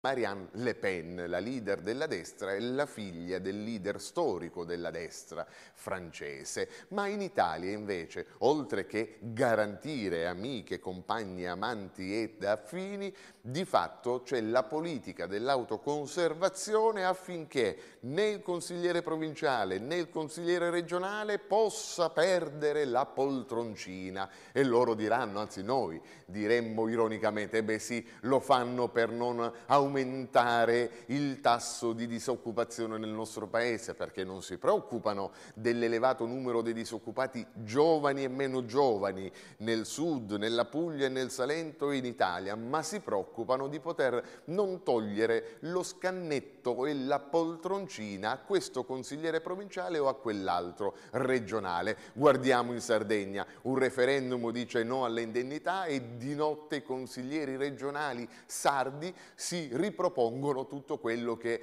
Marianne Le Pen, la leader della destra, è la figlia del leader storico della destra francese, ma in Italia invece, oltre che garantire amiche, compagne, amanti e affini, di fatto c'è la politica dell'autoconservazione affinché né il consigliere provinciale né il consigliere regionale possa perdere la poltroncina e loro diranno, anzi noi diremmo ironicamente, eh beh sì, lo fanno per non aumentare aumentare il tasso di disoccupazione nel nostro paese perché non si preoccupano dell'elevato numero dei disoccupati giovani e meno giovani nel sud, nella Puglia e nel Salento e in Italia, ma si preoccupano di poter non togliere lo scannetto e la poltroncina a questo consigliere provinciale o a quell'altro regionale. Guardiamo in Sardegna, un referendum dice no alle indennità e di notte i consiglieri regionali sardi si ripropongono tutto quello che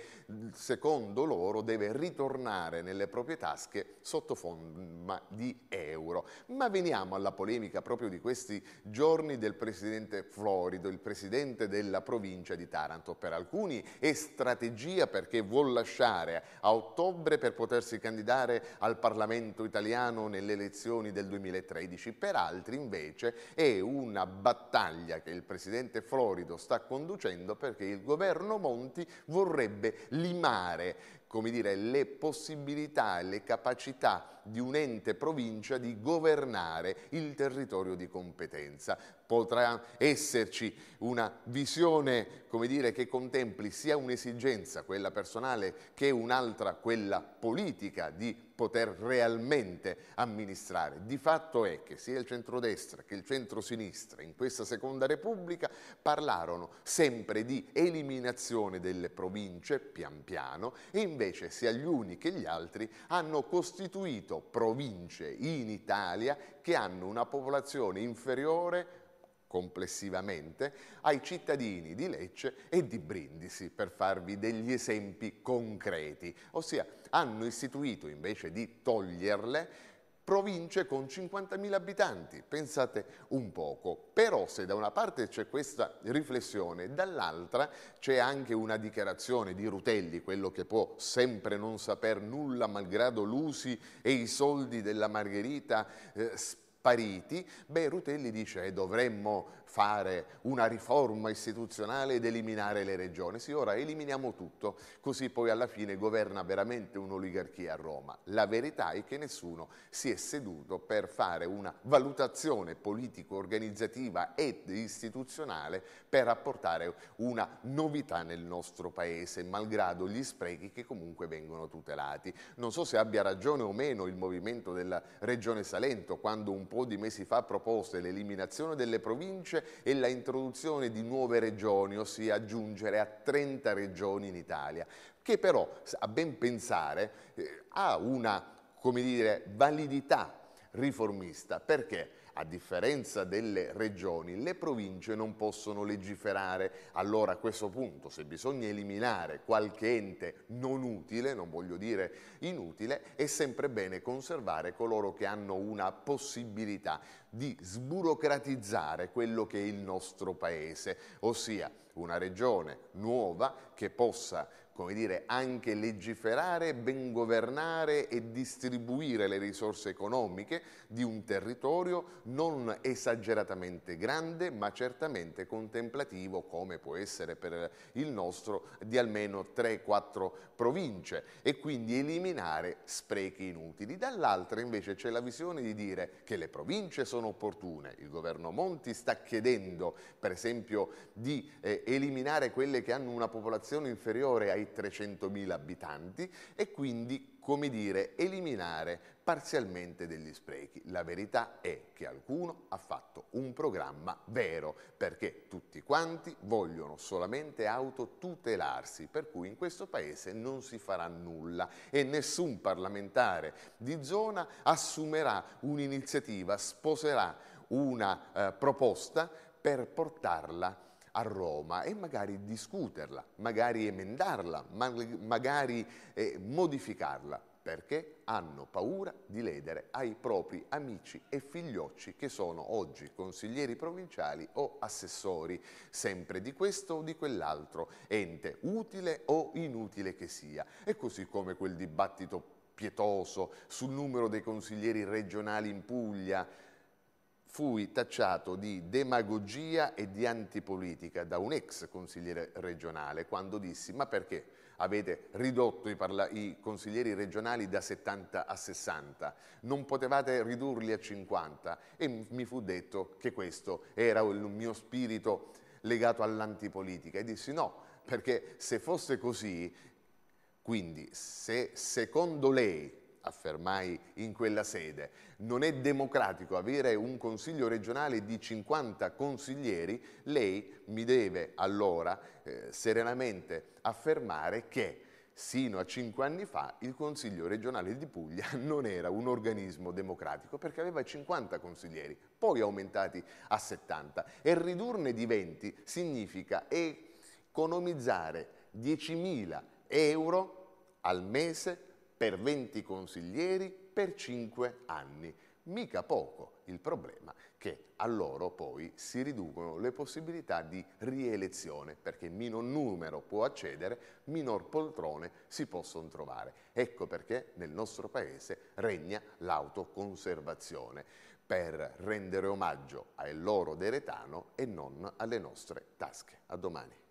secondo loro deve ritornare nelle proprie tasche sotto forma di euro. Ma veniamo alla polemica proprio di questi giorni del presidente Florido, il presidente della provincia di Taranto. Per alcuni è strategia perché vuol lasciare a ottobre per potersi candidare al Parlamento italiano nelle elezioni del 2013, per altri invece è una battaglia che il presidente Florido sta conducendo perché il governo Monti vorrebbe limare come dire, le possibilità e le capacità di un ente provincia di governare il territorio di competenza. Potrà esserci una visione, come dire, che contempli sia un'esigenza, quella personale, che un'altra, quella politica, di poter realmente amministrare. Di fatto è che sia il centrodestra che il centrosinistra in questa seconda repubblica parlarono sempre di eliminazione delle province pian piano e invece invece sia gli uni che gli altri hanno costituito province in Italia che hanno una popolazione inferiore complessivamente ai cittadini di Lecce e di Brindisi, per farvi degli esempi concreti, ossia hanno istituito invece di toglierle province con 50.000 abitanti, pensate un poco. Però se da una parte c'è questa riflessione, dall'altra c'è anche una dichiarazione di Rutelli, quello che può sempre non saper nulla malgrado l'usi e i soldi della Margherita eh, spariti, beh Rutelli dice eh, dovremmo fare una riforma istituzionale ed eliminare le regioni. Sì, ora eliminiamo tutto, così poi alla fine governa veramente un'oligarchia a Roma. La verità è che nessuno si è seduto per fare una valutazione politico-organizzativa ed istituzionale per apportare una novità nel nostro Paese, malgrado gli sprechi che comunque vengono tutelati. Non so se abbia ragione o meno il movimento della Regione Salento quando un po' di mesi fa propose l'eliminazione delle province favorisce è la introduzione di nuove regioni, ossia aggiungere a 30 regioni in Italia, che però, a ben pensare, eh, ha una come dire, validità riformista. Perché? A differenza delle regioni, le province non possono legiferare. Allora a questo punto, se bisogna eliminare qualche ente non utile, non voglio dire inutile, è sempre bene conservare coloro che hanno una possibilità di sburocratizzare quello che è il nostro paese, ossia una regione nuova che possa come dire, anche legiferare, ben governare e distribuire le risorse economiche di un territorio non esageratamente grande, ma certamente contemplativo, come può essere per il nostro, di almeno 3-4 province e quindi eliminare sprechi inutili. Dall'altra invece c'è la visione di dire che le province sono sono opportune. Il governo Monti sta chiedendo, per esempio, di eh, eliminare quelle che hanno una popolazione inferiore ai 300.000 abitanti e quindi come dire, eliminare parzialmente degli sprechi. La verità è che alcuno ha fatto un programma vero, perché tutti quanti vogliono solamente autotutelarsi, per cui in questo Paese non si farà nulla e nessun parlamentare di zona assumerà un'iniziativa, sposerà una eh, proposta per portarla a a Roma e magari discuterla, magari emendarla, magari eh, modificarla, perché hanno paura di ledere ai propri amici e figliocci che sono oggi consiglieri provinciali o assessori, sempre di questo o di quell'altro ente, utile o inutile che sia. E così come quel dibattito pietoso sul numero dei consiglieri regionali in Puglia, fui tacciato di demagogia e di antipolitica da un ex consigliere regionale quando dissi ma perché avete ridotto i, i, consiglieri regionali da 70 a 60, non potevate ridurli a 50 e mi fu detto che questo era il mio spirito legato all'antipolitica e dissi no, perché se fosse così, quindi se secondo lei affermai in quella sede, non è democratico avere un consiglio regionale di 50 consiglieri, lei mi deve allora eh, serenamente affermare che sino a cinque anni fa il Consiglio regionale di Puglia non era un organismo democratico perché aveva 50 consiglieri, poi aumentati a 70 e ridurne di 20 significa economizzare 10.000 euro al mese per 20 consiglieri per 5 anni. Mica poco il problema che a loro poi si riducono le possibilità di rielezione, perché minor numero può accedere, minor poltrone si possono trovare. Ecco perché nel nostro paese regna l'autoconservazione, per rendere omaggio al loro deretano e non alle nostre tasche. A domani.